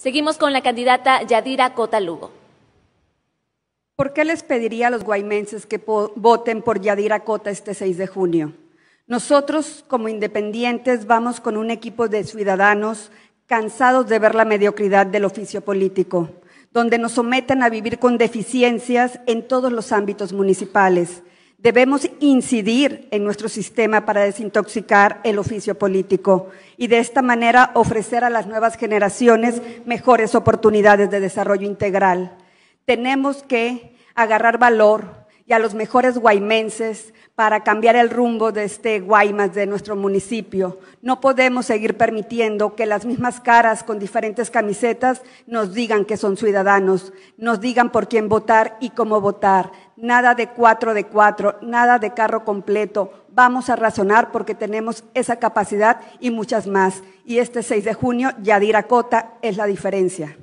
Seguimos con la candidata Yadira Cota Lugo. ¿Por qué les pediría a los guaymenses que voten por Yadira Cota este 6 de junio? Nosotros, como independientes, vamos con un equipo de ciudadanos cansados de ver la mediocridad del oficio político, donde nos someten a vivir con deficiencias en todos los ámbitos municipales. Debemos incidir en nuestro sistema para desintoxicar el oficio político y de esta manera ofrecer a las nuevas generaciones mejores oportunidades de desarrollo integral. Tenemos que agarrar valor, y a los mejores guaimenses para cambiar el rumbo de este Guaymas, de nuestro municipio. No podemos seguir permitiendo que las mismas caras con diferentes camisetas nos digan que son ciudadanos, nos digan por quién votar y cómo votar. Nada de cuatro de cuatro, nada de carro completo. Vamos a razonar porque tenemos esa capacidad y muchas más. Y este 6 de junio, Yadira Cota es la diferencia.